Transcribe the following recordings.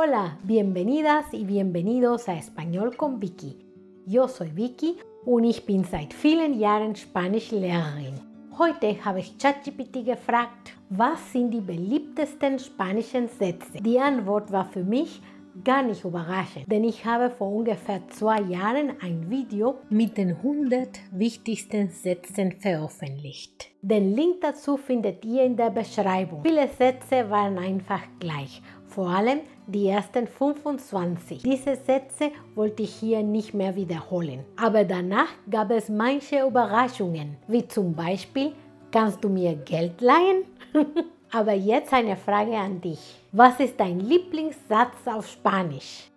Hola, bienvenidas y bienvenidos a Español con Vicky. Yo soy Vicky und ich bin seit vielen Jahren Spanischlehrerin. Heute habe ich ChatGPT gefragt, was sind die beliebtesten spanischen Sätze? Die Antwort war für mich gar nicht überraschend, denn ich habe vor ungefähr zwei Jahren ein Video mit den 100 wichtigsten Sätzen veröffentlicht. Den Link dazu findet ihr in der Beschreibung. Viele Sätze waren einfach gleich, vor allem die ersten 25. Diese Sätze wollte ich hier nicht mehr wiederholen. Aber danach gab es manche Überraschungen, wie zum Beispiel, kannst du mir Geld leihen? Aber jetzt eine Frage an dich. Was ist dein Lieblingssatz auf Spanisch?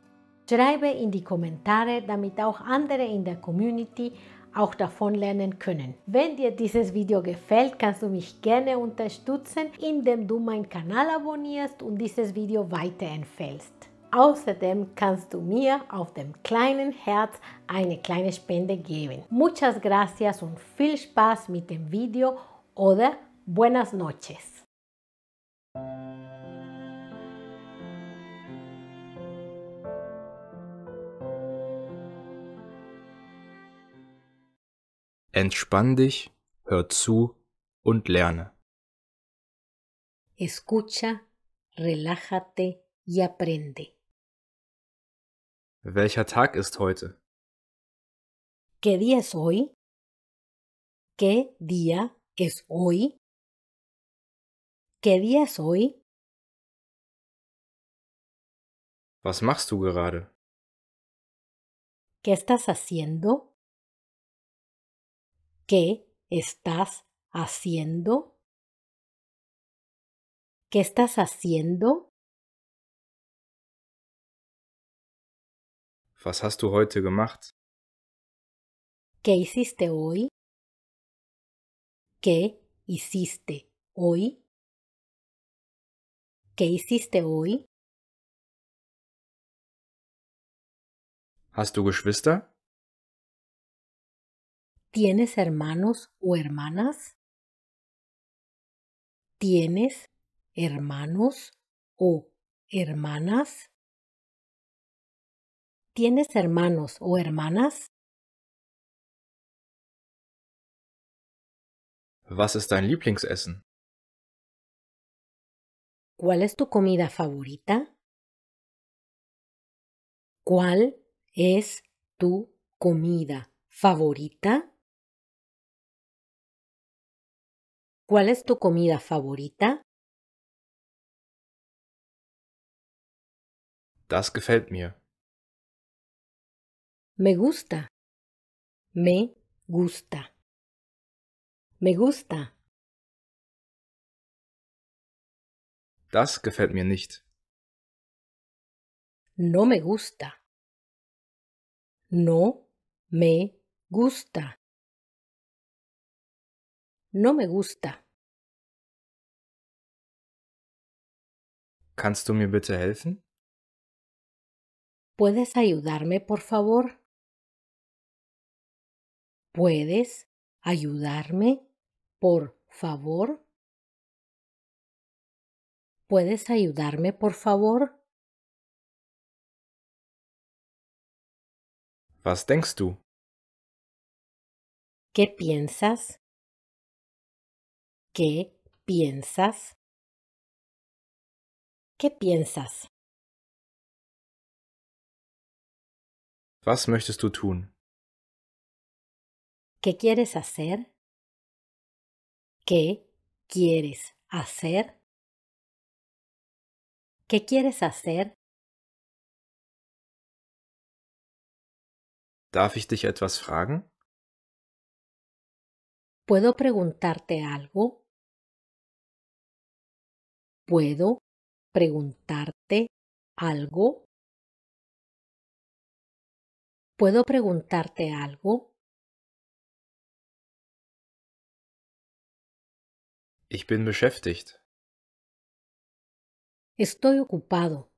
Schreibe in die Kommentare, damit auch andere in der Community auch davon lernen können. Wenn dir dieses Video gefällt, kannst du mich gerne unterstützen, indem du meinen Kanal abonnierst und dieses Video weiterempfällst. Außerdem kannst du mir auf dem kleinen Herz eine kleine Spende geben. Muchas gracias und viel Spaß mit dem Video oder buenas noches. Entspann dich, hör zu und lerne. Escucha, relájate y aprende. Welcher Tag ist heute? ¿Qué día es hoy? ¿Qué día es hoy? ¿Qué día es hoy? Was machst du gerade? ¿Qué estás haciendo? ¿Qué estás haciendo? ¿Qué estás haciendo? Was hast du heute gemacht? ¿Qué hiciste hoy? ¿Qué hiciste hoy? ¿Qué hiciste hoy? Hast du Geschwister? ¿Tienes hermanos o hermanas? ¿Tienes hermanos o hermanas? ¿Tienes hermanos o hermanas? ¿Cuál es tu comida favorita? ¿Cuál es tu comida favorita? ¿Cuál es tu comida favorita? Das gefällt mir. Me gusta. Me gusta. Me gusta. Das gefällt mir nicht. No me gusta. No me gusta. No me gusta. Kannst du mir bitte helfen? ¿Puedes ayudarme, por favor? ¿Puedes ayudarme, por favor? ¿Puedes ayudarme, por favor? Was denkst du? ¿Qué piensas? ¿Qué piensas? ¿Qué piensas? Was möchtest du tun? ¿Qué quieres hacer? ¿Qué quieres hacer? ¿Qué quieres hacer? Darf ich dich etwas fragen? ¿Puedo preguntarte algo? ¿Puedo preguntarte algo? ¿Puedo preguntarte algo? Ich bin beschäftigt. Estoy ocupado.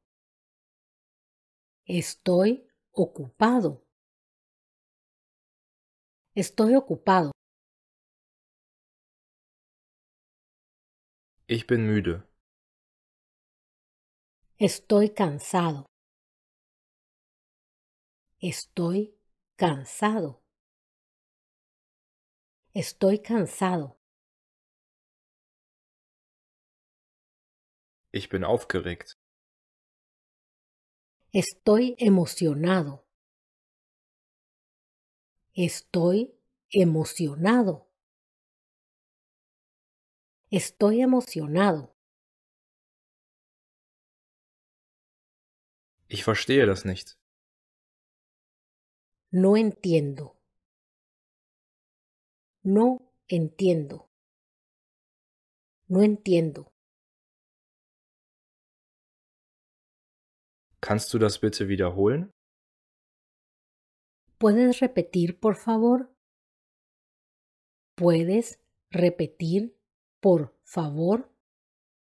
Estoy ocupado. Estoy ocupado. Ich bin müde. Estoy cansado. Estoy cansado. Estoy cansado. Ich bin aufgeregt. Estoy emocionado. Estoy emocionado. Estoy emocionado. Ich verstehe das nicht. No entiendo. No entiendo. No entiendo. Kannst du das bitte wiederholen? ¿Puedes repetir, por favor? ¿Puedes repetir, por favor?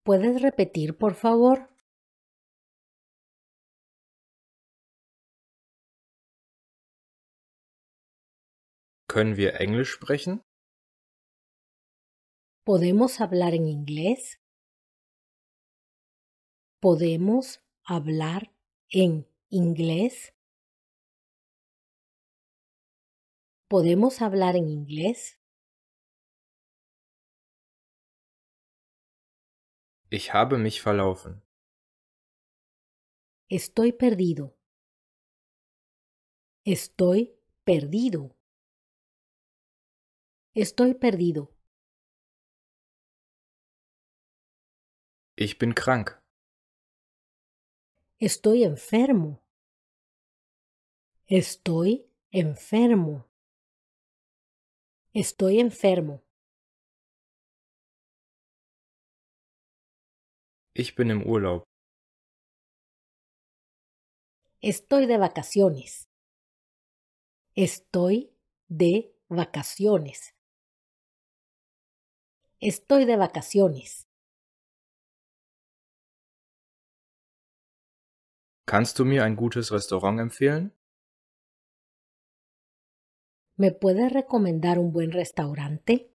¿Puedes repetir, por favor? Können wir Englisch sprechen? ¿Podemos hablar en inglés? ¿Podemos hablar en inglés? ¿Podemos hablar en inglés? Ich habe mich verlaufen. Estoy perdido. Estoy perdido. Estoy perdido. Ich bin krank. Estoy enfermo. Estoy enfermo. Estoy enfermo. Ich bin im Urlaub. Estoy de vacaciones. Estoy de vacaciones. Estoy de vacaciones. Canst du mir ein gutes Restaurant empfehlen? ¿Me puedes recomendar un buen restaurante?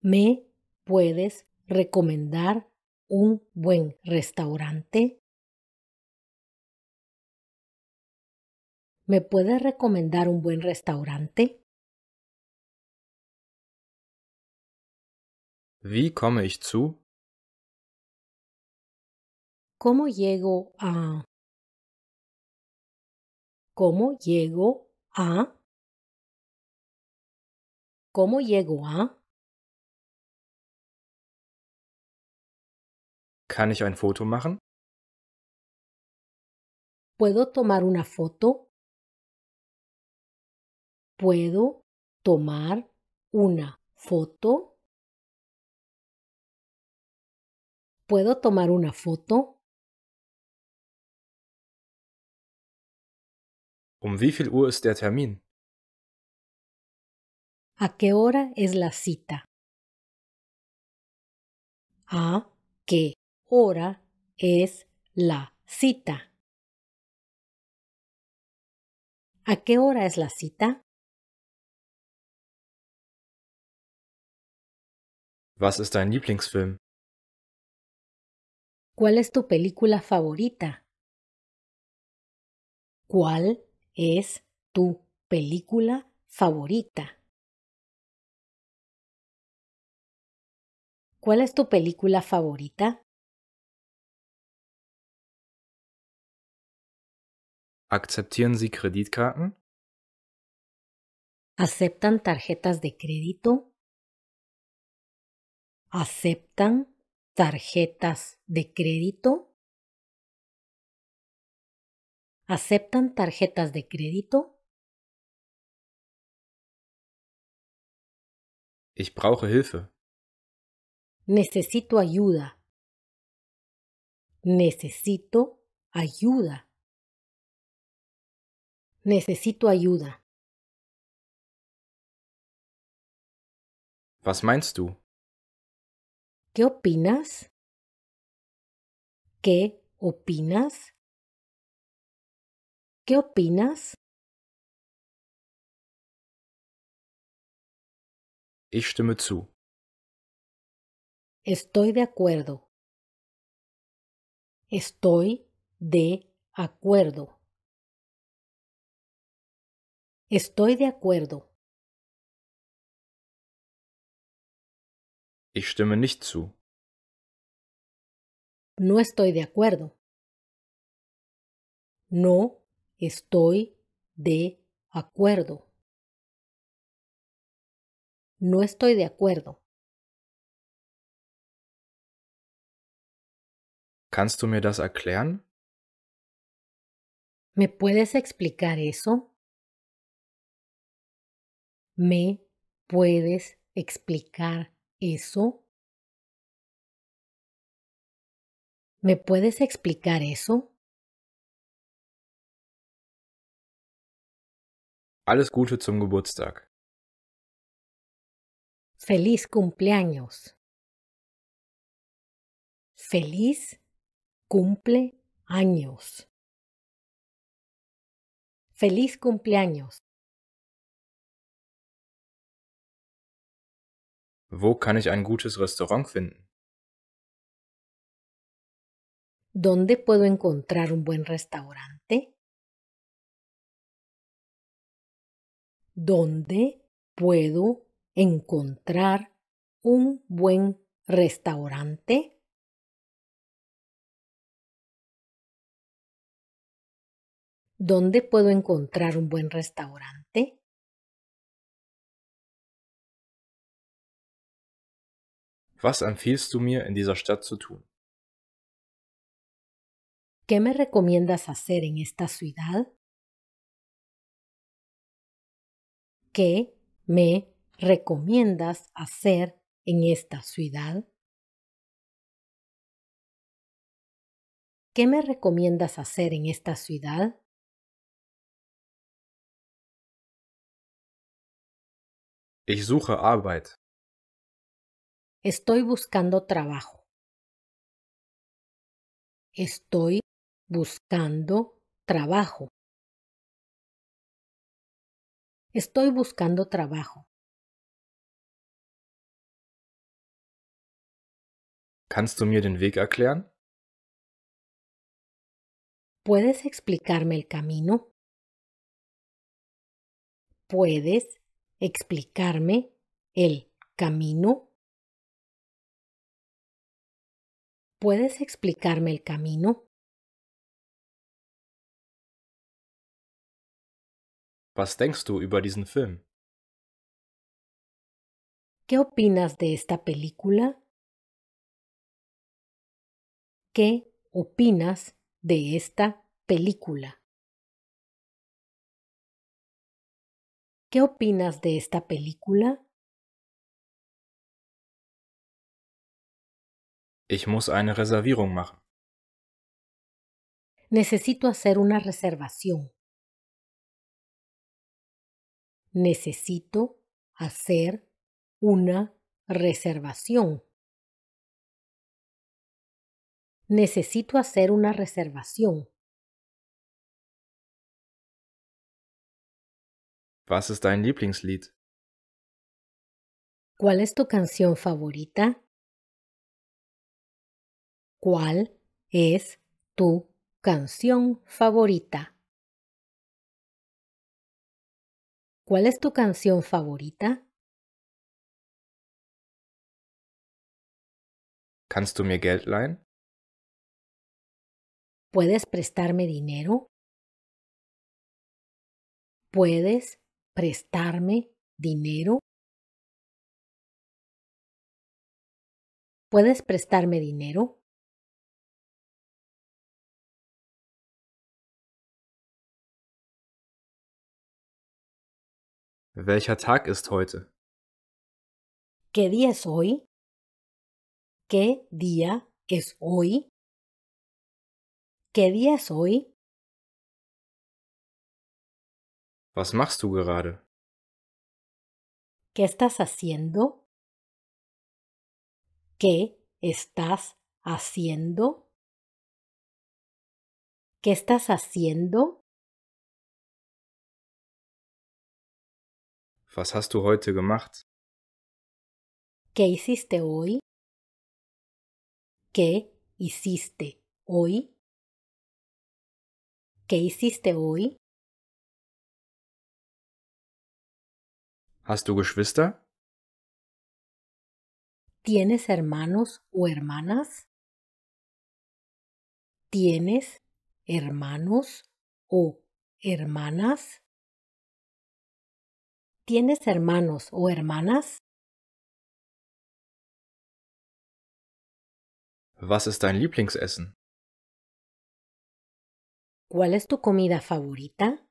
¿Me puedes recomendar un buen restaurante? ¿Me puedes recomendar un buen restaurante? Wie komme ich zu? Como llego a? Como llego a? Como llego a? Kann ich ein Foto machen? ¿Puedo tomar una foto? ¿Puedo tomar una foto? ¿Puedo tomar una foto? Um wie Uhr ist der Termin? ¿A qué hora es la cita? ¿A qué hora es la cita? ¿A qué hora es la cita? Was ist dein Lieblingsfilm? ¿Cuál es tu película favorita? ¿Cuál es tu película favorita? ¿Cuál es tu película favorita? ¿Aceptan tarjetas de crédito? ¿Aceptan tarjetas de crédito? ¿Aceptan tarjetas de crédito? Ich brauche Hilfe. Necesito ayuda. Necesito ayuda. Necesito ayuda. Was meinst du? ¿Qué opinas? ¿Qué opinas? ¿Qué opinas? Estoy de acuerdo. Estoy de acuerdo. Estoy de acuerdo. zu. No estoy de acuerdo. No estoy de acuerdo. No estoy de acuerdo. Kannst du mir das erklären? ¿Me puedes explicar eso? ¿Me puedes explicar ¿Eso? ¿Me puedes explicar eso? Alles Gute zum Geburtstag. Feliz cumpleaños. Feliz cumpleaños! Feliz cumpleaños. Wo kann ich ein gutes Restaurant finden? ¿Dónde puedo encontrar un buen restaurante? ¿Dónde puedo encontrar un buen restaurante? ¿Dónde puedo encontrar un buen restaurante? Was empfiehlst du mir in dieser Stadt zu tun? ¿Qué me recomiendas hacer en esta ciudad? ¿Qué me recomiendas hacer en esta ciudad? ¿Qué me recomiendas hacer en esta ciudad? Ich suche Arbeit. Estoy buscando trabajo. Estoy buscando trabajo. Estoy buscando trabajo. Kannst du den Weg erklären? ¿Puedes explicarme el camino? ¿Puedes explicarme el camino? ¿Puedes explicarme el camino? ¿Qué opinas de esta película? ¿Qué opinas de esta película? ¿Qué opinas de esta película? Ich muss eine Reservierung machen. Necesito hacer una reservación. Necesito hacer una reservación. Necesito hacer una reservación. Was ist dein ¿Cuál es tu canción favorita? ¿Cuál es tu canción favorita? ¿Cuál es tu canción favorita? Kannst du mir Geld leihen? ¿Puedes prestarme dinero? ¿Puedes prestarme dinero? ¿Puedes prestarme dinero? Welcher Tag ist heute? ¿Qué día es hoy? ¿Qué día es hoy? ¿Qué día es hoy? Was machst du gerade? ¿Qué estás haciendo? ¿Qué estás haciendo? ¿Qué estás haciendo? Was hast du heute gemacht? ¿Qué hiciste hoy? ¿Qué hiciste hoy? ¿Qué hiciste hoy? Hast du Geschwister? ¿Tienes hermanos o hermanas? ¿Tienes hermanos o hermanas? ¿Tienes hermanos o hermanas? Was ist dein Lieblingsessen? ¿Cuál es tu comida favorita?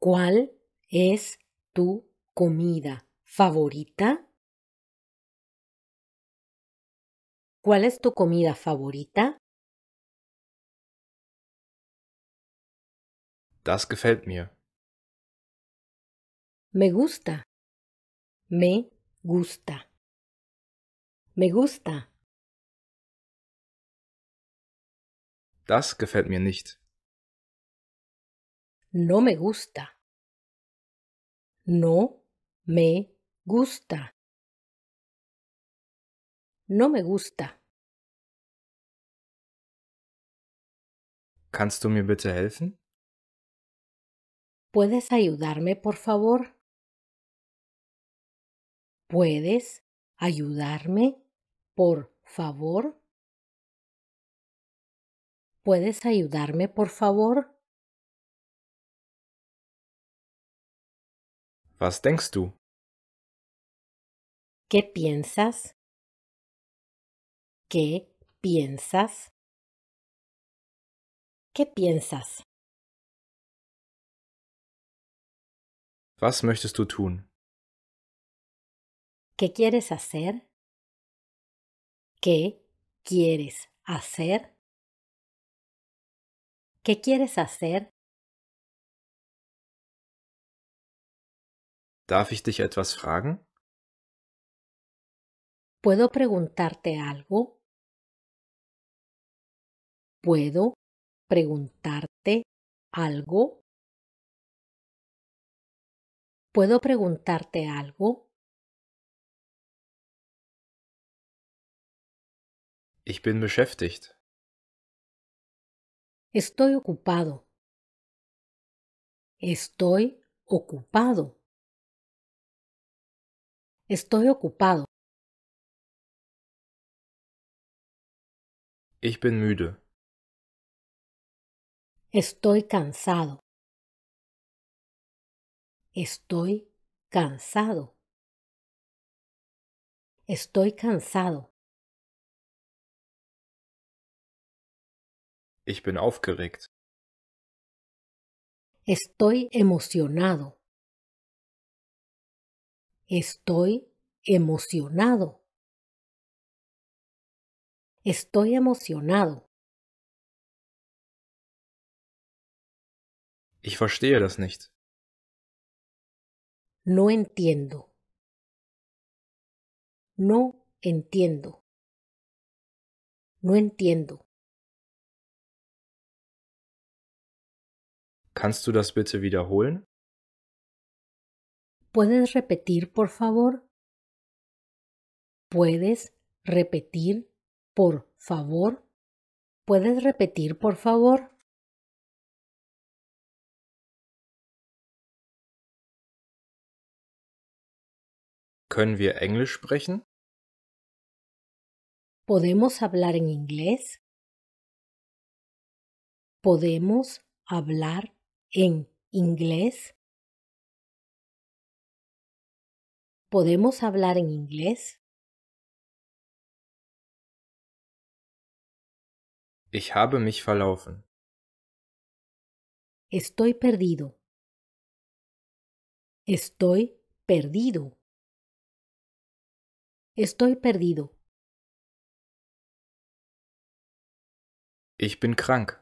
¿Cuál es tu comida favorita? ¿Cuál es tu comida favorita? Das gefällt mir. Me gusta. Me gusta. Me gusta. Das gefällt mir nicht. No me gusta. No me gusta. No me gusta. Kannst du mir bitte helfen? ¿Puedes ayudarme, por favor? ¿Puedes ayudarme, por favor? ¿Puedes ayudarme, por favor? Was denkst du? ¿Qué piensas? ¿Qué piensas? ¿Qué piensas? Was möchtest du tun? ¿Qué quieres hacer? ¿Qué quieres hacer? ¿Qué quieres hacer? Darf ich dich etwas fragen? ¿Puedo preguntarte algo? ¿Puedo preguntarte algo? ¿Puedo preguntarte algo? Ich bin beschäftigt. Estoy ocupado. Estoy ocupado. Estoy ocupado. Ich bin müde. Estoy cansado. Estoy cansado. Estoy cansado. Ich bin aufgeregt. Estoy emocionado. Estoy emocionado. Estoy emocionado. Ich verstehe das nicht. No entiendo. No entiendo. No entiendo. Kannst du das bitte wiederholen? ¿Puedes repetir, por favor? ¿Puedes repetir, por favor? ¿Puedes repetir, por favor? Können wir Englisch sprechen? ¿Podemos hablar en inglés? ¿Podemos hablar en inglés? ¿Podemos hablar en inglés? Ich habe mich verlaufen. Estoy perdido. Estoy perdido. Estoy perdido. Ich bin krank.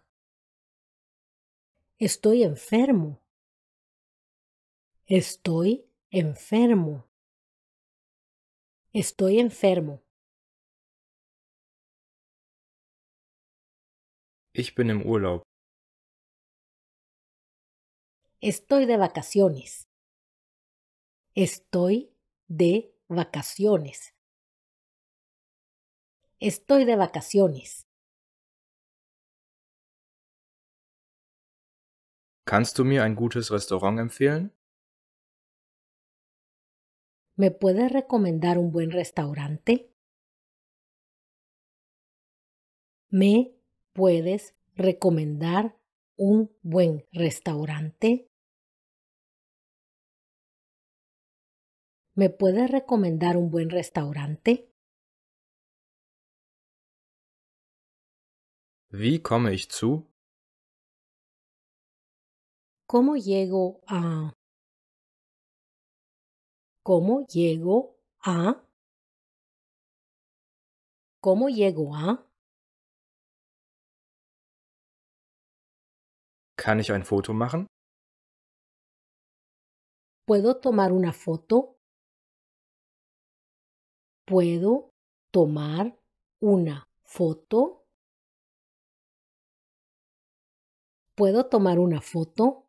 Estoy enfermo. Estoy enfermo. Estoy enfermo. Ich bin im Urlaub. Estoy de vacaciones. Estoy de vacaciones. Estoy de vacaciones. Kannst du mir ein gutes Restaurant empfehlen? ¿Me puedes recomendar un buen restaurante? ¿Me puedes recomendar un buen restaurante? ¿Me puedes recomendar un buen restaurante? Wie komme ich zu ¿Cómo llego a? ¿Cómo llego a? ¿Cómo llego a? Kann ich ein Foto machen? ¿Puedo tomar una foto? ¿Puedo tomar una foto? ¿Puedo tomar una foto?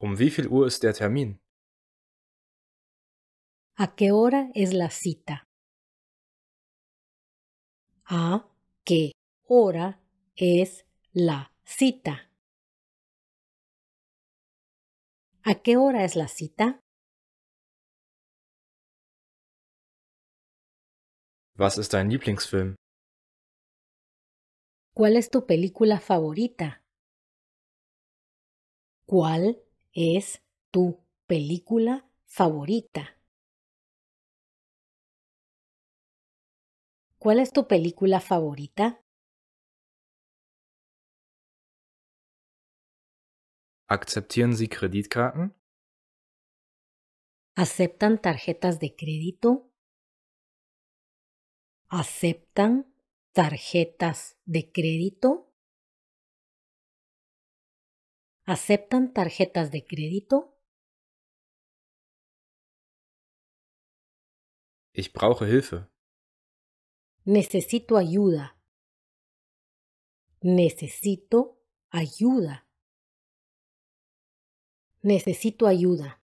Um wie viel Uhr ist der Termin? ¿A qué hora es la cita? ¿A qué hora es la cita? ¿A qué hora es la cita? Was ist dein Lieblingsfilm? ¿Cuál es tu película favorita? ¿Cuál es tu película favorita? ¿Cuál es tu película favorita? Akzeptieren Sie Kreditkarten? ¿Aceptan tarjetas de crédito? ¿Aceptan tarjetas de crédito? ¿Aceptan tarjetas de crédito? Ich brauche Hilfe. Necesito ayuda. Necesito ayuda. Necesito ayuda.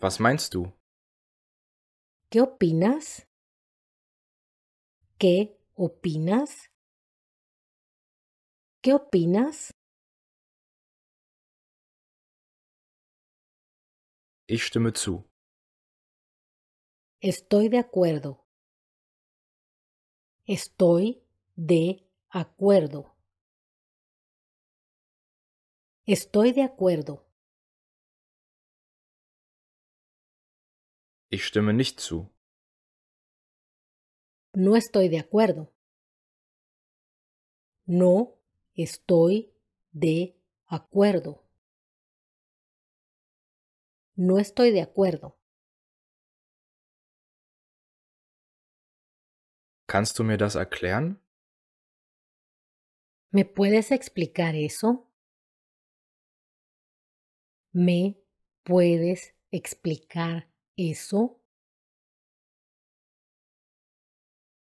Was meinst du? ¿Qué opinas? ¿Qué opinas? ¿Qué opinas? Ich stimme zu. Estoy de acuerdo. Estoy de acuerdo. Estoy de acuerdo. Ich stimme nicht zu. No estoy de acuerdo. No Estoy de acuerdo. No estoy de acuerdo. du das erklären? ¿Me puedes explicar eso? ¿Me puedes explicar eso?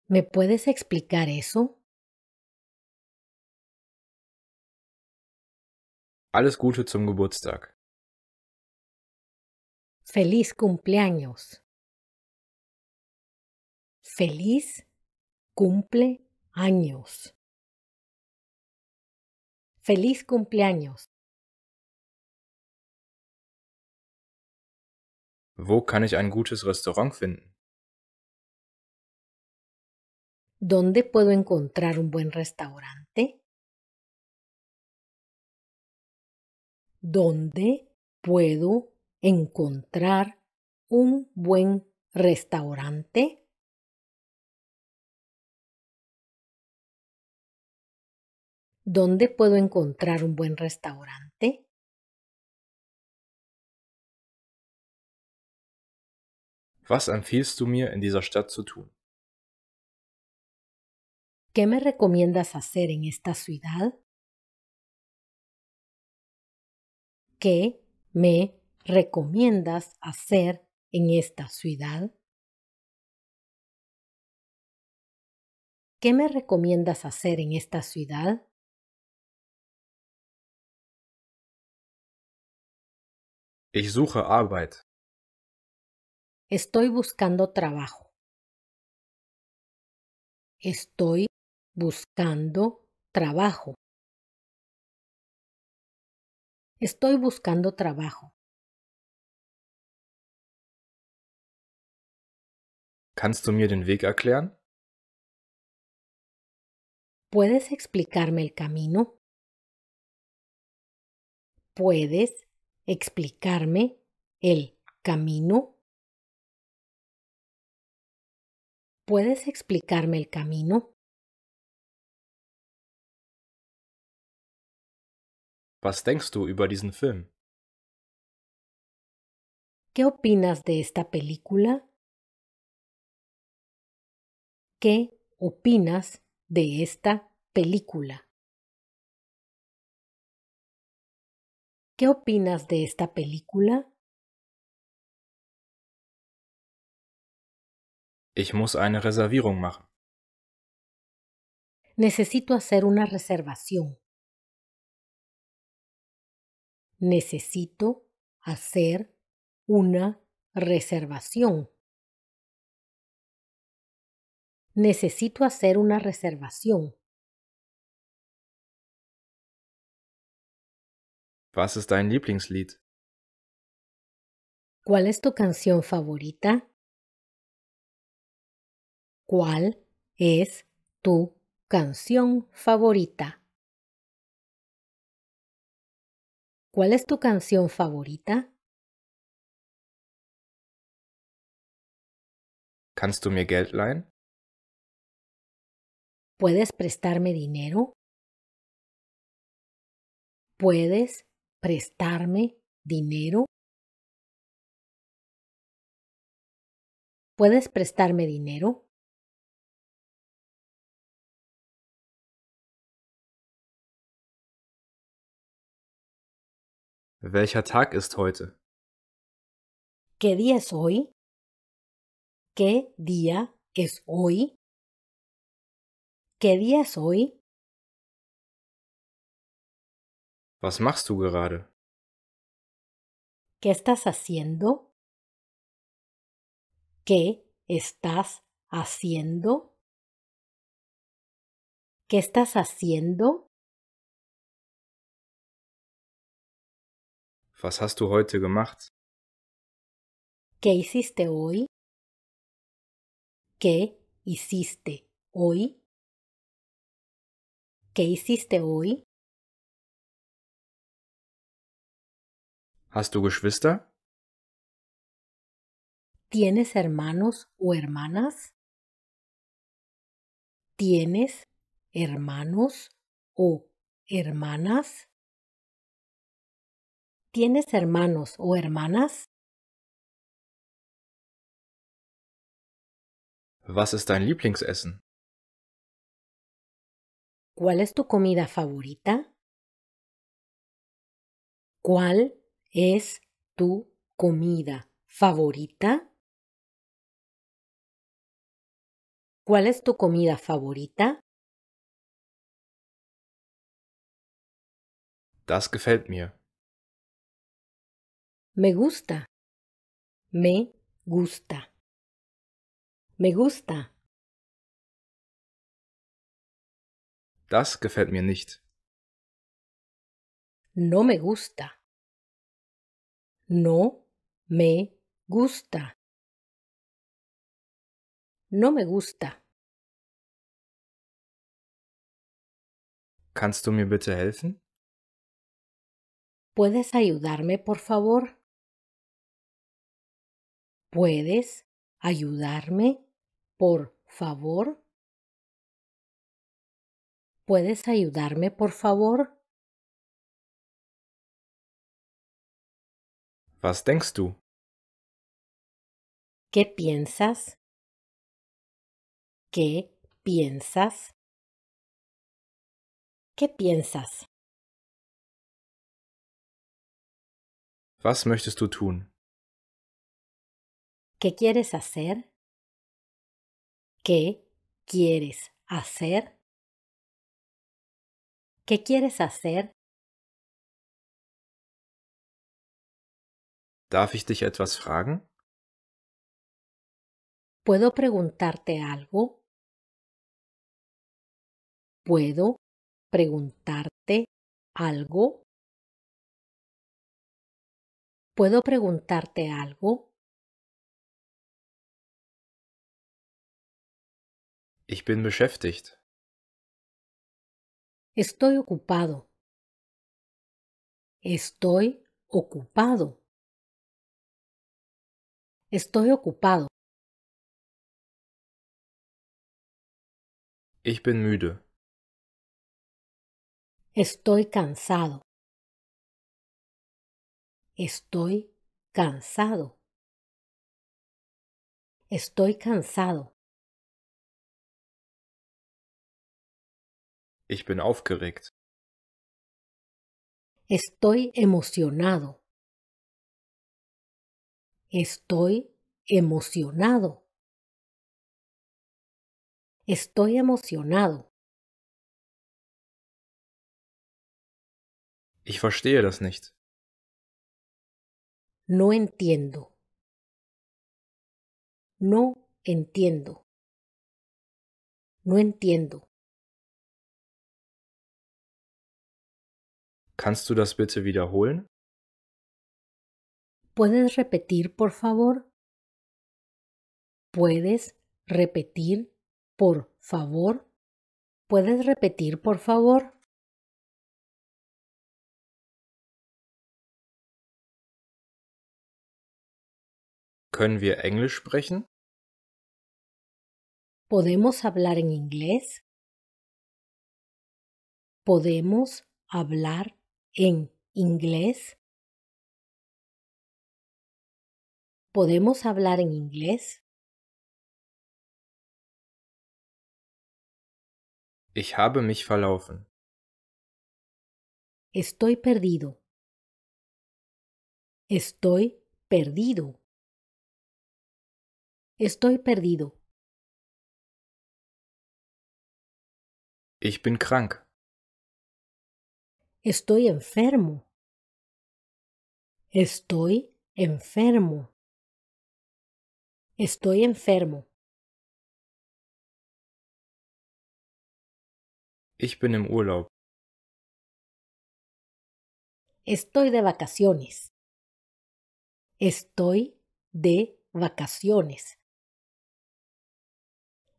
¿Me puedes explicar eso? Alles Gute zum Geburtstag. Feliz cumpleaños. Feliz cumpleaños. Feliz cumpleaños. Wo kann ich ein gutes Restaurant finden? ¿Dónde puedo encontrar un buen restaurante? ¿Dónde puedo encontrar un buen restaurante? ¿Dónde puedo encontrar un buen restaurante? ¿Qué me recomiendas hacer en esta ciudad? ¿Qué me recomiendas hacer en esta ciudad? ¿Qué me recomiendas hacer en esta ciudad? Ich suche Arbeit. Estoy buscando trabajo. Estoy buscando trabajo. Estoy buscando trabajo. Kannst du mir den Weg erklären? ¿Puedes explicarme el camino? ¿Puedes explicarme el camino? ¿Puedes explicarme el camino? Was denkst du über diesen Film? ¿Qué opinas de esta película? ¿Qué opinas de esta película? ¿Qué opinas de esta película? Ich muss eine Reservierung machen. Necesito hacer una reservación. necesito hacer una reservación. Necesito hacer una reservación. Was ist dein Lieblingslied? ¿Cuál es tu canción favorita? ¿Cuál es tu canción favorita? ¿Cuál es tu canción favorita? Kannst du mir Geld leihen? ¿Puedes prestarme dinero? ¿Puedes prestarme dinero? ¿Puedes prestarme dinero? Welcher Tag ist heute? ¿Qué día es hoy? ¿Qué día es hoy? ¿Qué día es hoy? Was machst du gerade? ¿Qué estás haciendo? ¿Qué estás haciendo? ¿Qué estás haciendo? Was hast du heute gemacht? ¿Qué hiciste hoy? ¿Qué hiciste hoy? ¿Qué hiciste hoy? Hast du Geschwister? ¿Tienes hermanos o hermanas? ¿Tienes hermanos o hermanas? ¿Tienes hermanos o hermanas? Was ist dein Lieblingsessen? ¿Cuál es tu comida favorita? ¿Cuál es tu comida favorita? ¿Cuál es tu comida favorita? Das gefällt mir. Me gusta. Me gusta. Me gusta. Das gefällt mir nicht. No me gusta. No me gusta. No me gusta. Kannst du mir bitte helfen? ¿Puedes ayudarme, por favor? ¿Puedes ayudarme, por favor? ¿Puedes ayudarme, por favor? Was denkst du? ¿Qué piensas? ¿Qué piensas? ¿Qué piensas? Was möchtest du tun? ¿Qué quieres hacer? ¿Qué quieres hacer? ¿Qué quieres hacer? Darf ich dich etwas fragen? ¿Puedo preguntarte algo? ¿Puedo preguntarte algo? ¿Puedo preguntarte algo? Ich bin beschäftigt. Estoy ocupado. Estoy ocupado. Estoy ocupado. Ich bin müde. Estoy cansado. Estoy cansado. Estoy cansado. Ich bin aufgeregt. Estoy emocionado. Estoy emocionado. Estoy emocionado. Ich verstehe das nicht. No entiendo. No entiendo. No entiendo. Kannst du das bitte wiederholen? ¿Puedes repetir, por favor? ¿Puedes repetir, por favor? ¿Puedes repetir, por favor? Können wir Englisch sprechen? ¿Podemos hablar en inglés? ¿Podemos hablar en inglés? ¿Podemos hablar en inglés? Ich habe mich verlaufen. Estoy perdido. Estoy perdido. Estoy perdido. Ich bin krank. Estoy enfermo. Estoy enfermo. Estoy enfermo. Ich bin im Urlaub. Estoy de vacaciones. Estoy de vacaciones.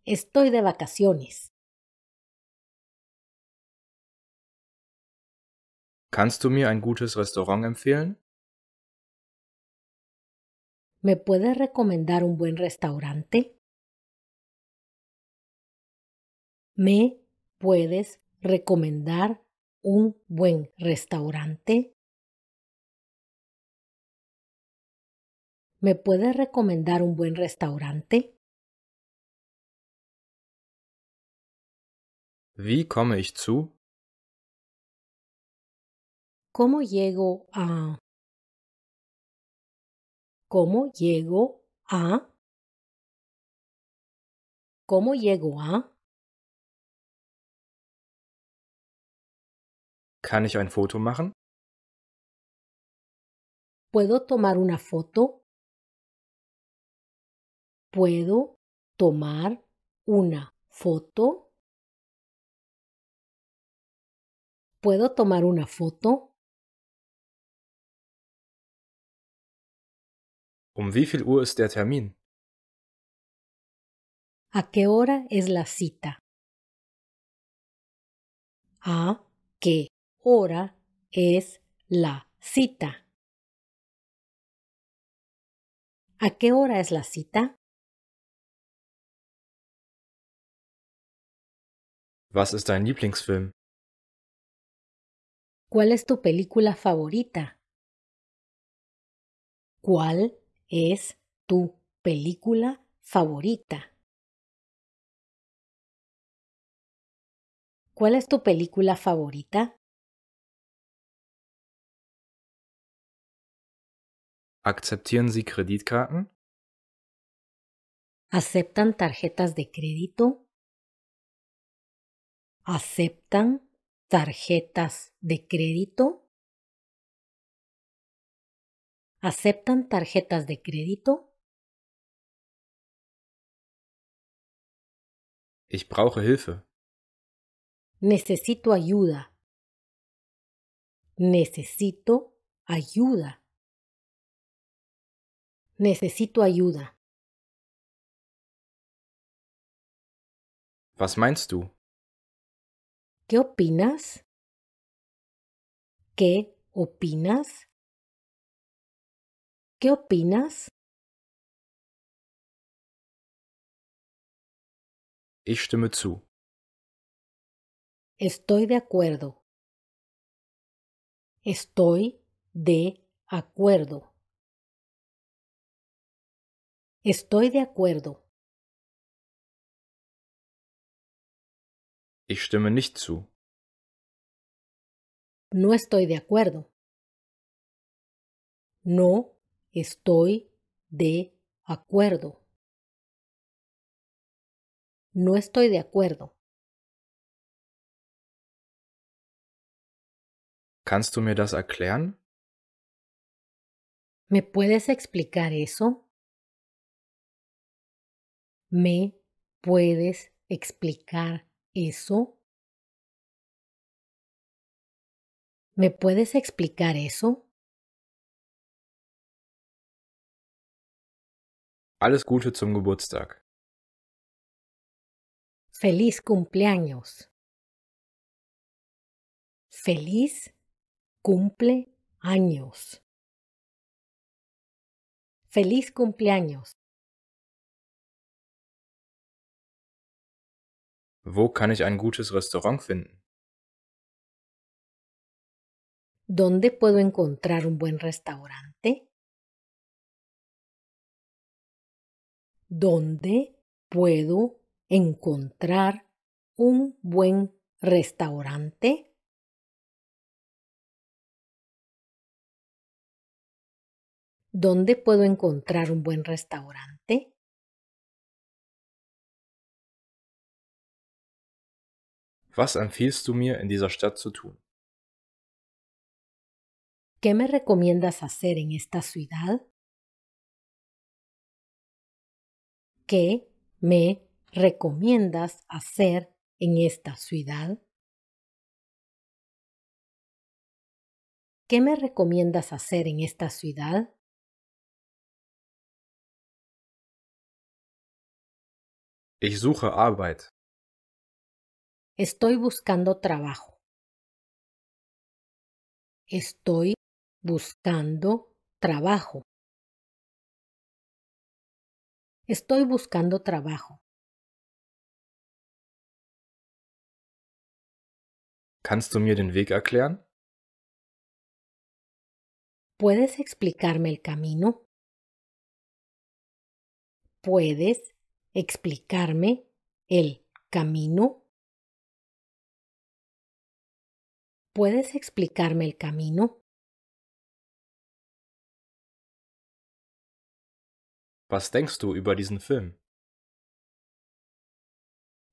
Estoy de vacaciones. Kannst du mir ein gutes Restaurant empfehlen? ¿Me puedes recomendar un buen restaurante? ¿Me puedes recomendar un buen restaurante? ¿Me puedes recomendar un buen restaurante? Wie komme ich zu ¿Cómo llego a? ¿Cómo llego a? ¿Cómo llego a? Kann ich ein Foto machen? ¿Puedo tomar una foto? ¿Puedo tomar una foto? ¿Puedo tomar una foto? Um wie viel Uhr ist der Termin? ¿A qué hora es la cita? ¿A qué hora es la cita? ¿A qué hora es la cita? Was ist dein Lieblingsfilm? ¿Cuál es tu película favorita? ¿Cuál es tu película favorita? ¿Cuál es tu película favorita? ¿Aceptan tarjetas de crédito? ¿Aceptan tarjetas de crédito? ¿Aceptan tarjetas de crédito? Ich brauche Hilfe. Necesito ayuda. Necesito ayuda. Necesito ayuda. Was meinst du? ¿Qué opinas? ¿Qué opinas? ¿Qué opinas? Ich stimme zu. Estoy de acuerdo. Estoy de acuerdo. Estoy de acuerdo. Ich stimme nicht zu. No estoy de acuerdo. No Estoy de acuerdo. No estoy de acuerdo. Kannst du mir das erklären? ¿Me puedes explicar eso? ¿Me puedes explicar eso? ¿Me puedes explicar eso? Alles Gute zum Geburtstag. Feliz cumpleaños. Feliz cumpleaños. Feliz cumpleaños. Wo kann ich ein gutes Restaurant finden? ¿Dónde puedo encontrar un buen restaurante? ¿Dónde puedo encontrar un buen restaurante? ¿Dónde puedo encontrar un buen restaurante? ¿Qué me recomiendas hacer en esta ciudad? ¿Qué me recomiendas hacer en esta ciudad? ¿Qué me recomiendas hacer en esta ciudad? Ich suche Arbeit. Estoy buscando trabajo. Estoy buscando trabajo. Estoy buscando trabajo. Kannst du mir den Weg erklären? ¿Puedes explicarme el camino? ¿Puedes explicarme el camino? ¿Puedes explicarme el camino? Was denkst du über diesen Film?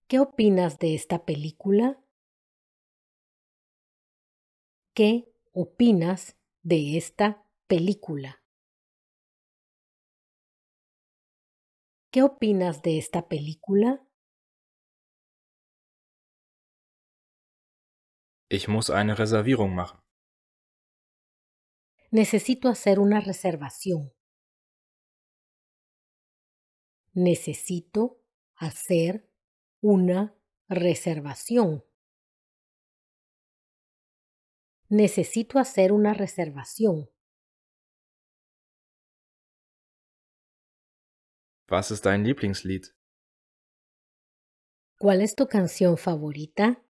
¿Qué opinas de esta película? ¿Qué opinas de esta película? ¿Qué opinas de esta película? Ich muss eine Reservierung machen. Necesito hacer una reservación. necesito hacer una reservación. Necesito hacer una reservación. ¿Cuál es tu canción favorita?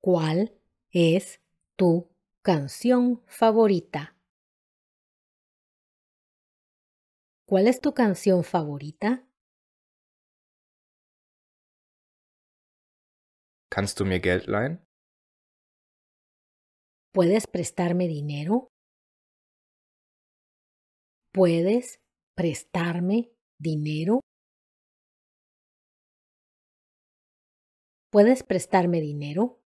¿Cuál es tu canción favorita? ¿Cuál es tu canción favorita? Kannst du mir Geld leihen? ¿Puedes prestarme dinero? ¿Puedes prestarme dinero? ¿Puedes prestarme dinero?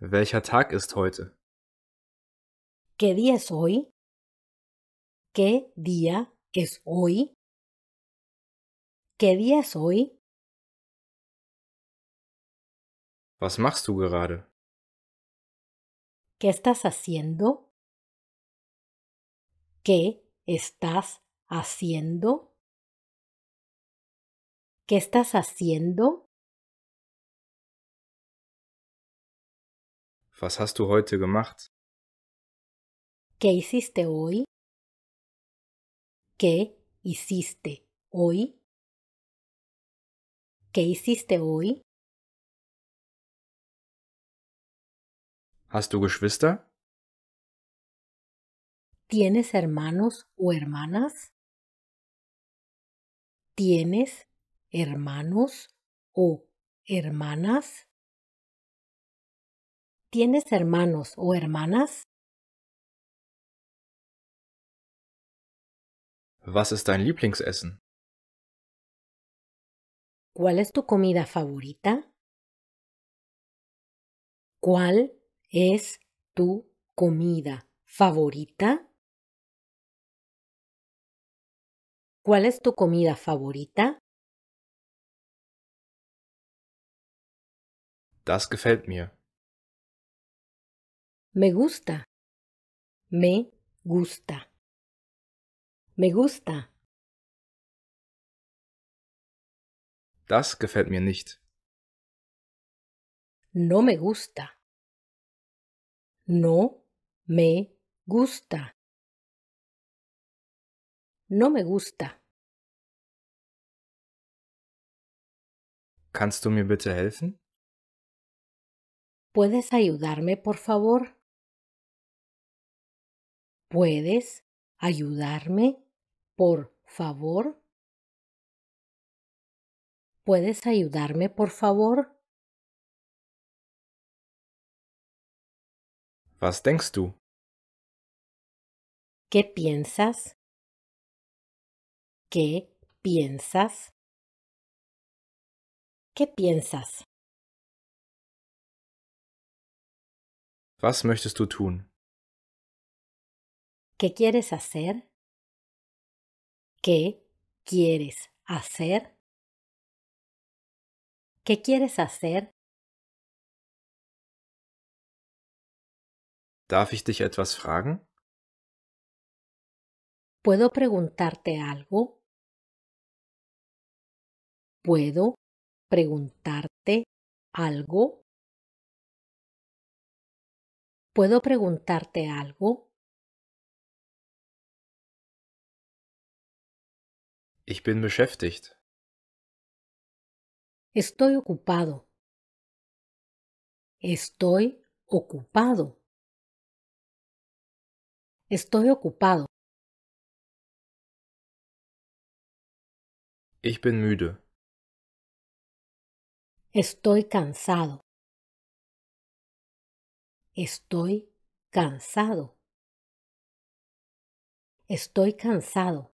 Welcher Tag ist heute? ¿Qué día es hoy? ¿Qué día es hoy? ¿Qué día es hoy? Was machst du gerade? ¿Qué estás haciendo? ¿Qué estás haciendo? ¿Qué estás haciendo? Was hast du heute gemacht? ¿Qué hiciste hoy? ¿Qué hiciste hoy? ¿Qué hiciste hoy? Hast du Geschwister? ¿Tienes hermanos o hermanas? ¿Tienes hermanos o hermanas? ¿Tienes hermanos o hermanas? Was ist dein Lieblingsessen? ¿Cuál es tu comida favorita? ¿Cuál es tu comida favorita? ¿Cuál es tu comida favorita? Das gefällt mir. Me gusta. Me gusta. Me gusta. Das gefällt mir nicht. No me gusta. No me gusta. No me gusta. Kannst du mir bitte helfen? ¿Puedes ayudarme, por favor? ¿Puedes ayudarme, por favor? ¿Puedes ayudarme, por favor? Was denkst du? ¿Qué piensas? ¿Qué piensas? ¿Qué piensas? Was möchtest du tun? ¿Qué quieres hacer? ¿Qué quieres hacer? ¿Qué quieres hacer? Darf ich dich etwas fragen? ¿Puedo preguntarte algo? ¿Puedo preguntarte algo? ¿Puedo preguntarte algo? Ich bin beschäftigt. Estoy ocupado. Estoy ocupado. Estoy ocupado. Ich bin müde. Estoy cansado. Estoy cansado. Estoy cansado.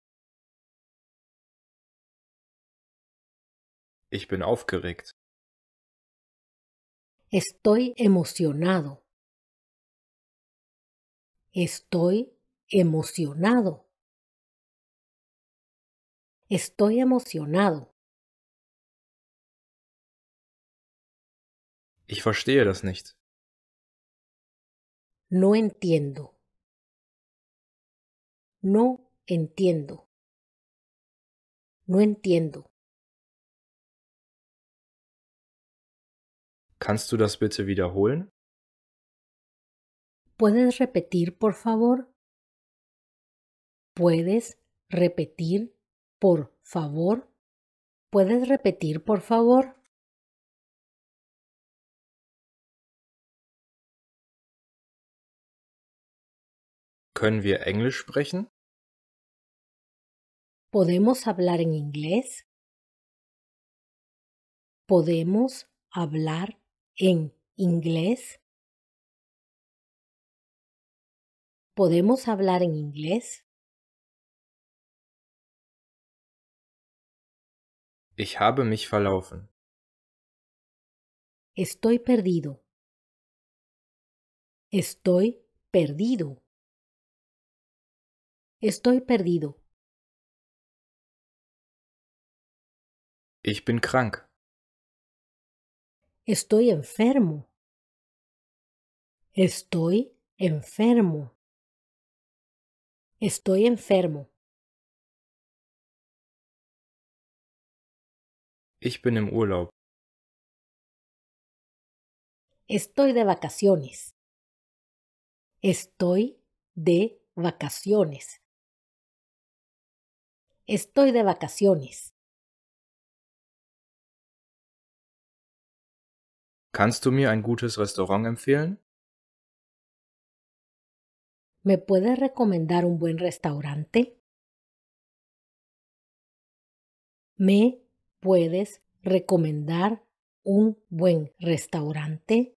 Ich bin aufgeregt. Estoy emocionado. Estoy emocionado. Estoy emocionado. Ich verstehe das nicht. No entiendo. No entiendo. No entiendo. Kannst du das bitte wiederholen? ¿Puedes repetir, por favor? ¿Puedes repetir, por favor? ¿Puedes repetir, por favor? Können wir Englisch sprechen? ¿Podemos hablar en inglés? ¿Podemos hablar en inglés? ¿Podemos hablar en inglés? Ich habe mich verlaufen. Estoy perdido. Estoy perdido. Estoy perdido. Ich bin krank. Estoy enfermo. Estoy enfermo. Estoy enfermo. Ich bin im Urlaub. Estoy de vacaciones. Estoy de vacaciones. Estoy de vacaciones. Kannst du mir ein gutes Restaurant empfehlen? ¿Me puedes recomendar un buen restaurante? ¿Me puedes recomendar un buen restaurante?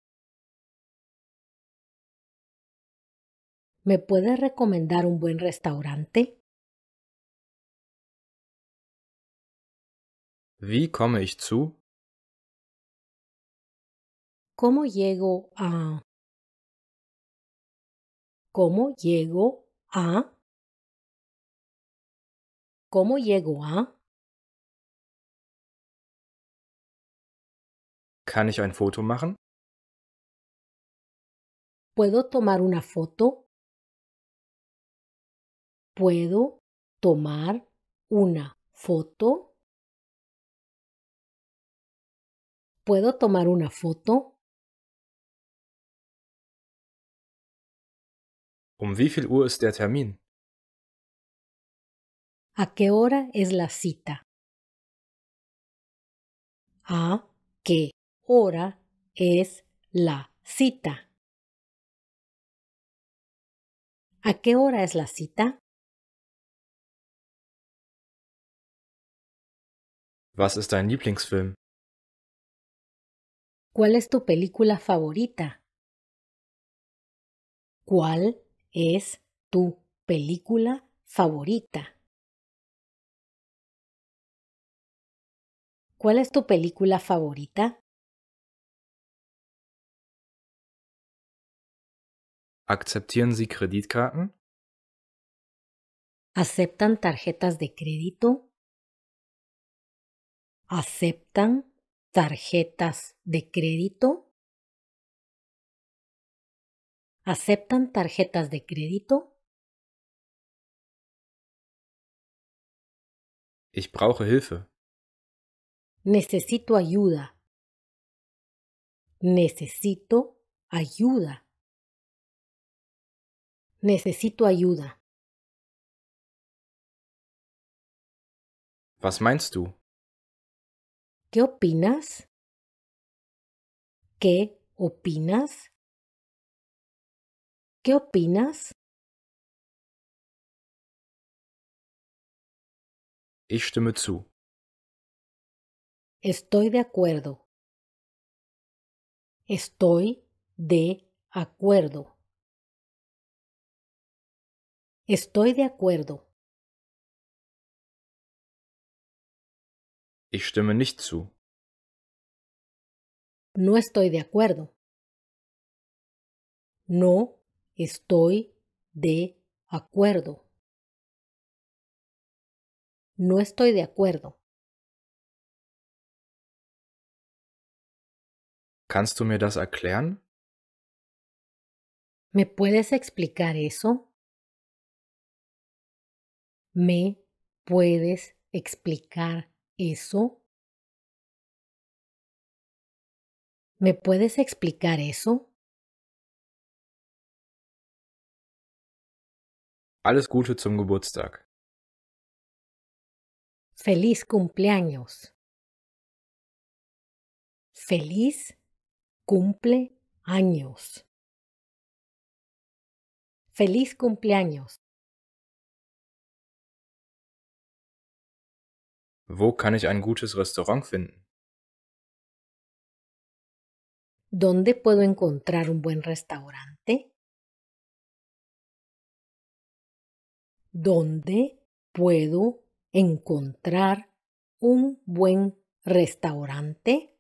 ¿Me puedes recomendar un buen restaurante? Wie komme ich zu? ¿Cómo llego a? ¿Cómo llego a? ¿Cómo llego a? Kann ich ein Foto machen? ¿Puedo tomar una foto? ¿Puedo tomar una foto? ¿Puedo tomar una foto? Um wie viel Uhr ist der Termin? ¿A qué hora es la cita? ¿A qué hora es la cita? ¿A qué hora es la cita? Was ist dein Lieblingsfilm? ¿Cuál es tu película favorita? ¿Cuál es tu película favorita? ¿Cuál es tu película favorita? ¿Aceptan tarjetas de crédito? ¿Aceptan tarjetas de crédito? ¿Aceptan tarjetas de crédito? Ich brauche Hilfe. Necesito ayuda. Necesito ayuda. Necesito ayuda. Was meinst du? ¿Qué opinas? ¿Qué opinas? ¿Qué opinas? Ich stimme zu. Estoy de acuerdo. Estoy de acuerdo. Estoy de acuerdo. Ich stimme nicht zu. No estoy de acuerdo. No Estoy de acuerdo. No estoy de acuerdo. Kannst du mir das erklären? ¿Me puedes explicar eso? ¿Me puedes explicar eso? ¿Me puedes explicar eso? Alles Gute zum Geburtstag. Feliz cumpleaños. Feliz cumpleaños. Feliz cumpleaños. Wo kann ich ein gutes Restaurant finden? ¿Dónde puedo encontrar un buen restaurante? ¿Dónde puedo encontrar un buen restaurante?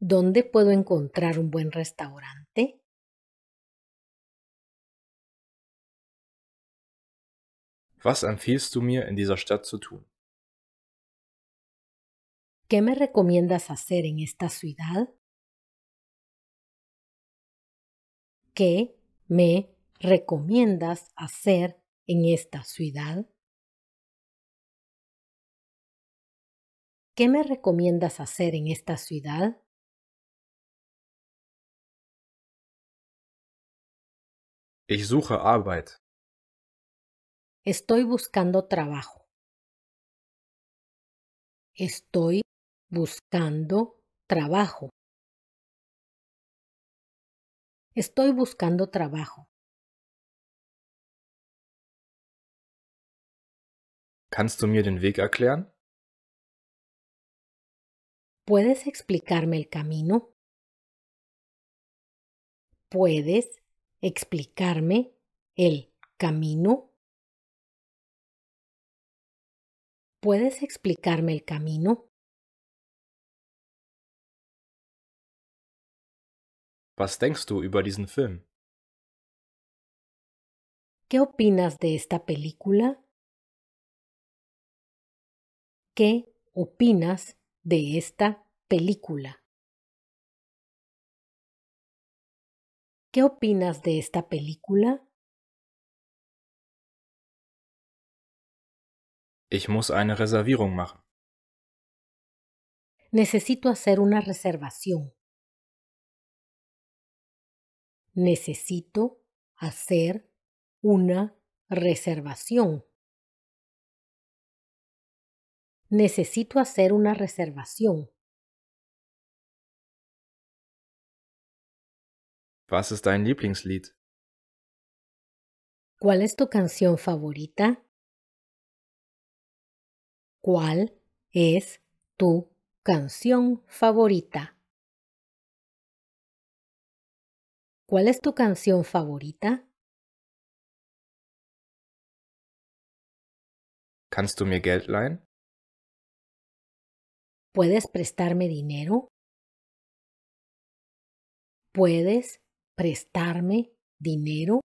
¿Dónde puedo encontrar un buen restaurante? du mir in dieser Stadt zu ¿Qué me recomiendas hacer en esta ciudad? ¿Qué me recomiendas hacer en esta ciudad? ¿Qué me recomiendas hacer en esta ciudad? Ich suche Arbeit. Estoy buscando trabajo. Estoy buscando trabajo. Estoy buscando trabajo. Kannst du mir den Weg erklären? ¿Puedes explicarme el camino? ¿Puedes explicarme el camino? ¿Puedes explicarme el camino? Was denkst du über diesen Film? ¿Qué opinas de esta película? ¿Qué opinas de esta película? ¿Qué opinas de esta película? Ich muss eine Reservierung machen. Necesito hacer una reservación. necesito hacer una reservación. Necesito hacer una reservación. Was ist dein Lieblingslied? ¿Cuál es tu canción favorita? ¿Cuál es tu canción favorita? ¿Cuál es tu canción favorita? Kannst du mir Geld leihen? ¿Puedes prestarme dinero? ¿Puedes prestarme dinero?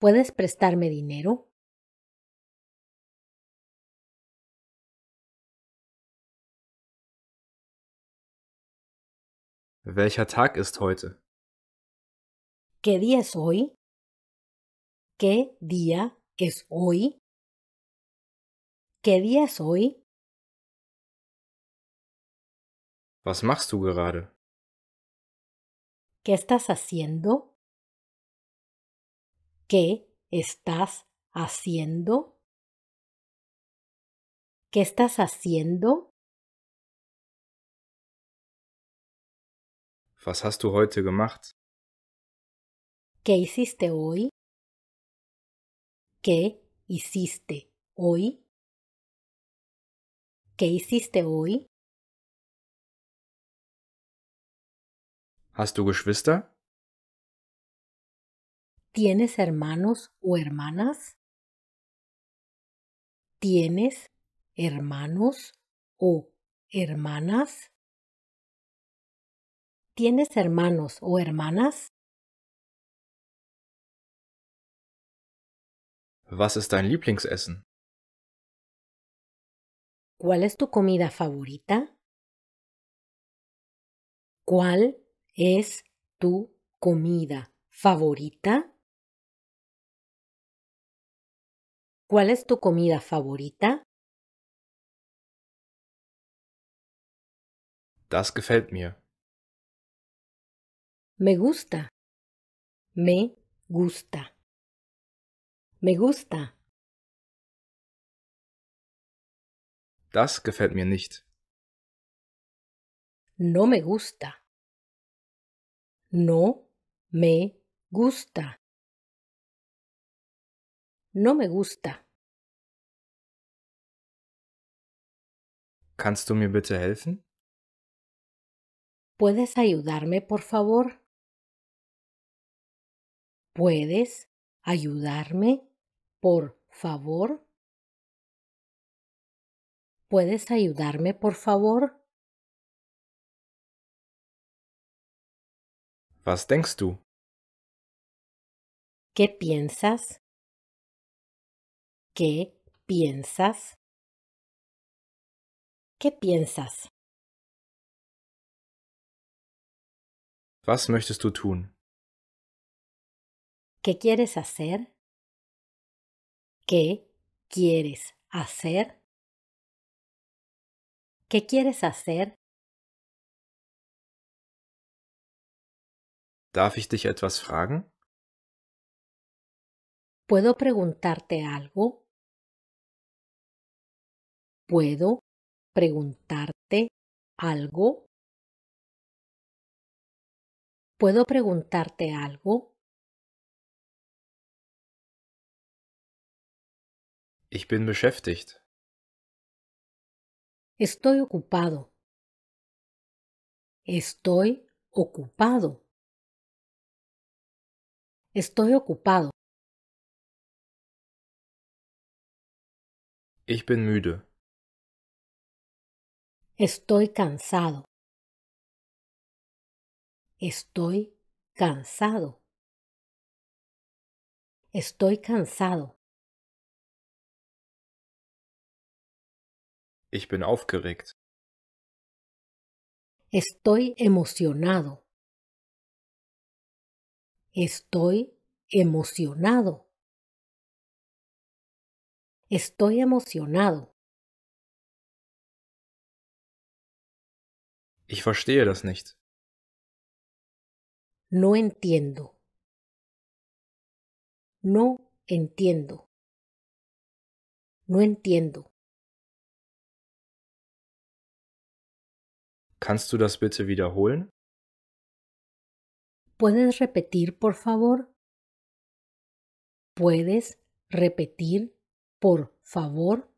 ¿Puedes prestarme dinero? Welcher Tag ist heute? ¿Qué día es hoy? ¿Qué día es hoy? ¿Qué día es hoy? Was machst du gerade? ¿Qué estás haciendo? ¿Qué estás haciendo? ¿Qué estás haciendo? Was hast du heute gemacht? ¿Qué hiciste hoy? ¿Qué hiciste hoy? ¿Qué hiciste hoy? Hast du Geschwister? ¿Tienes hermanos o hermanas? ¿Tienes hermanos o hermanas? ¿Tienes hermanos o hermanas? Was ist dein Lieblingsessen? ¿Cuál es tu comida favorita? ¿Cuál es tu comida favorita? ¿Cuál es tu comida favorita? Das gefällt mir. Me gusta. Me gusta. Me gusta. Das gefällt mir nicht. No me gusta. No me gusta. No me gusta. Kannst du mir bitte helfen? ¿Puedes ayudarme, por favor? ¿Puedes ayudarme, por favor? ¿Puedes ayudarme, por favor? Was denkst du? ¿Qué piensas? ¿Qué piensas? ¿Qué piensas? Was möchtest du tun? ¿Qué quieres hacer? ¿Qué quieres hacer? ¿Qué quieres hacer? Darf ich dich etwas fragen? ¿Puedo preguntarte algo? ¿Puedo preguntarte algo? ¿Puedo preguntarte algo? Ich bin beschäftigt. Estoy ocupado. Estoy ocupado. Estoy ocupado. Ich bin müde. Estoy cansado. Estoy cansado. Estoy cansado. Ich bin aufgeregt. Estoy emocionado. Estoy emocionado. Estoy emocionado. Ich verstehe das nicht. No entiendo. No entiendo. No entiendo. Kannst du das bitte wiederholen? ¿Puedes repetir, por favor? ¿Puedes repetir, por favor?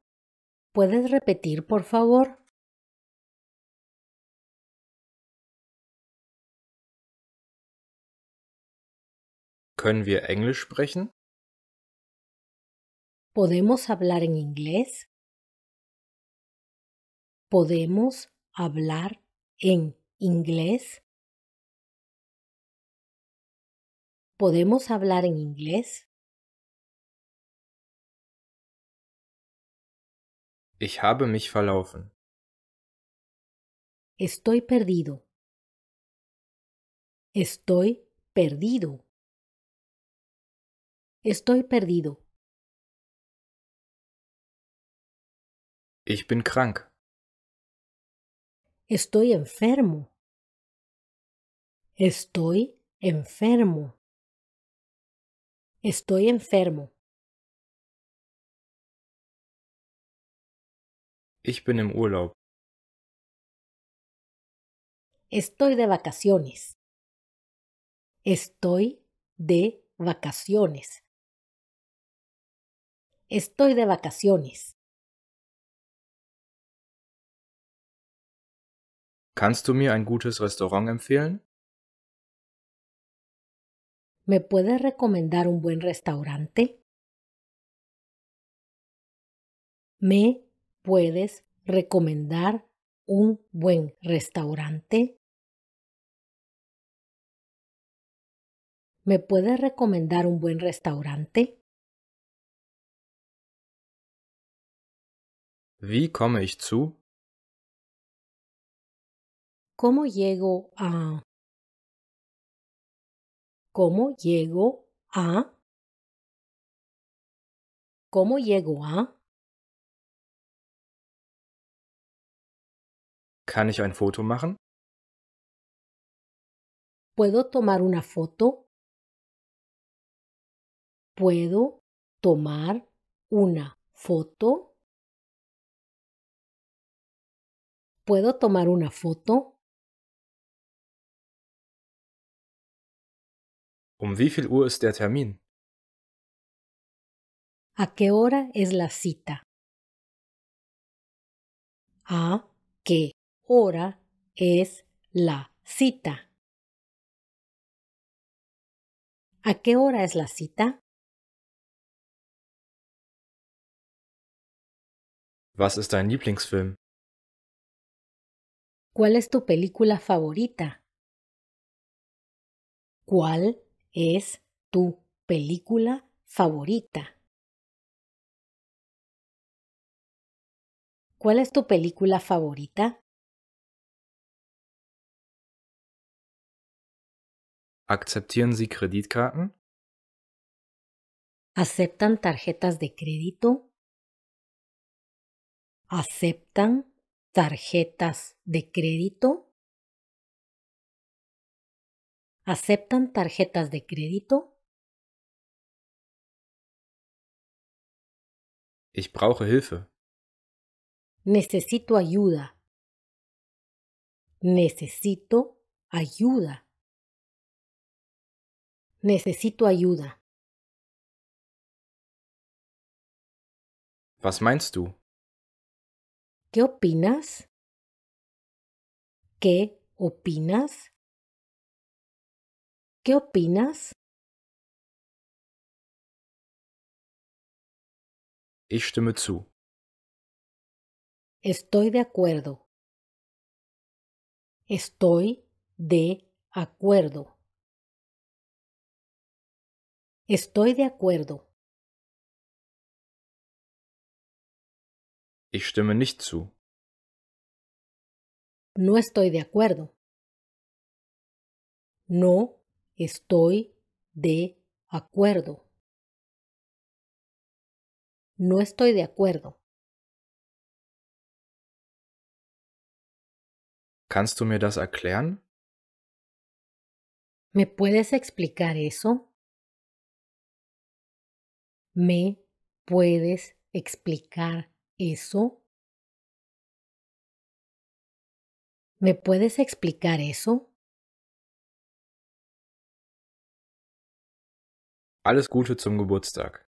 ¿Puedes repetir, por favor? Können wir Englisch sprechen? ¿Podemos hablar en inglés? ¿Podemos hablar en inglés? ¿Podemos hablar en inglés? Ich habe mich verlaufen. Estoy perdido. Estoy perdido. Estoy perdido. Ich bin krank. Estoy enfermo. Estoy enfermo. Estoy enfermo. Ich bin im Urlaub. Estoy de vacaciones. Estoy de vacaciones. Estoy de vacaciones. Kannst du mir ein gutes Restaurant empfehlen? ¿Me puedes recomendar un buen restaurante? ¿Me puedes recomendar un buen restaurante? ¿Me puedes recomendar un buen restaurante? Wie komme ich zu ¿Cómo llego a? ¿Cómo llego a? ¿Cómo llego a? Kann ich ein Foto machen? ¿Puedo tomar una foto? ¿Puedo tomar una foto? ¿Puedo tomar una foto? Um wie viel Uhr ist der Termin? ¿A qué hora es la cita? ¿A qué hora es la cita? ¿A qué hora es la cita? Was ist dein Lieblingsfilm? ¿Cuál es tu película favorita? ¿Cuál es tu película favorita? ¿Cuál es tu película favorita? Akzeptieren Sie Kreditkarten? ¿Aceptan tarjetas de crédito? ¿Aceptan tarjetas de crédito? ¿Aceptan tarjetas de crédito? Ich brauche Hilfe. Necesito ayuda. Necesito ayuda. Necesito ayuda. Was meinst du? ¿Qué opinas? ¿Qué opinas? ¿Qué opinas? Ich stimme zu. Estoy de acuerdo. Estoy de acuerdo. Estoy de acuerdo. Ich stimme nicht zu. No estoy de acuerdo. No Estoy de acuerdo. No estoy de acuerdo. Kannst du mir das erklären? ¿Me puedes explicar eso? ¿Me puedes explicar eso? ¿Me puedes explicar eso? Alles Gute zum Geburtstag.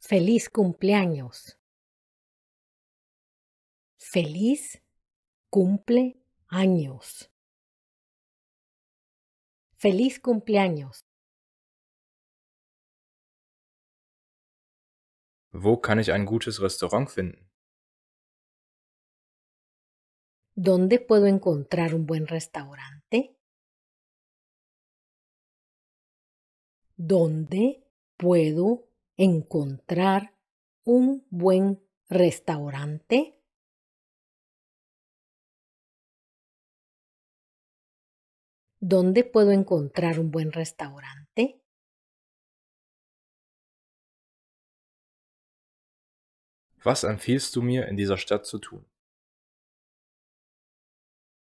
Feliz cumpleaños. Feliz cumpleaños. Feliz cumpleaños. Wo kann ich ein gutes Restaurant finden? ¿Dónde puedo encontrar un buen restaurante? ¿Dónde puedo encontrar un buen restaurante? ¿Dónde puedo encontrar un buen restaurante?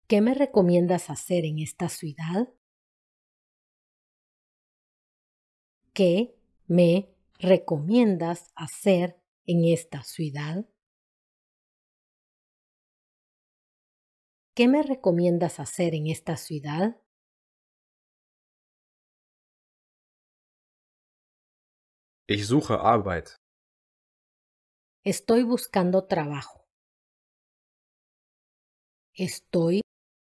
¿Qué me recomiendas hacer en esta ciudad? ¿Qué me recomiendas hacer en esta ciudad? ¿Qué me recomiendas hacer en esta ciudad? Ich suche Arbeit. Estoy buscando trabajo. Estoy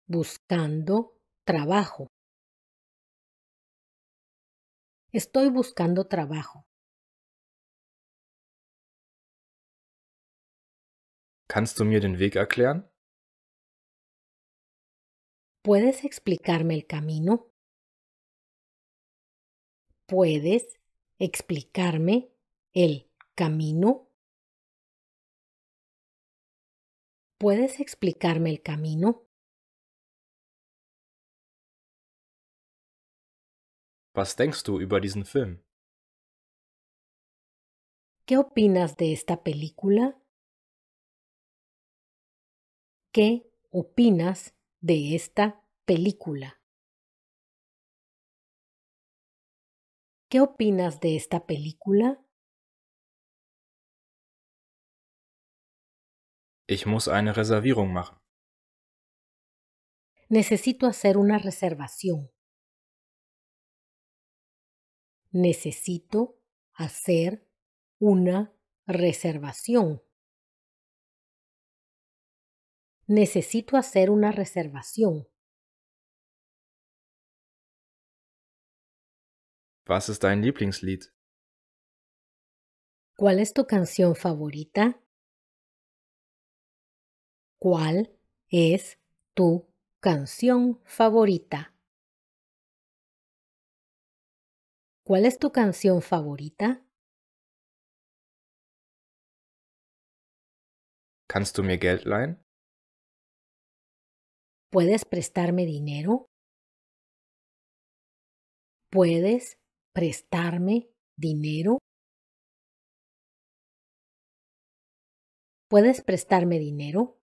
buscando trabajo. Estoy buscando trabajo. Canst du mir den Weg erklären? ¿Puedes explicarme el camino? ¿Puedes explicarme el camino? ¿Puedes explicarme el camino? Was denkst du über diesen Film? ¿Qué opinas de esta película? ¿Qué opinas de esta película? ¿Qué opinas de esta película? Ich muss eine Reservierung machen. Necesito hacer una reservación. necesito hacer una reservación. Necesito hacer una reservación. Was ist dein Lieblingslied? ¿Cuál es tu canción favorita? ¿Cuál es tu canción favorita? ¿Cuál es tu canción favorita? Kannst du mir Geld leihen? ¿Puedes prestarme dinero? ¿Puedes prestarme dinero? ¿Puedes prestarme dinero?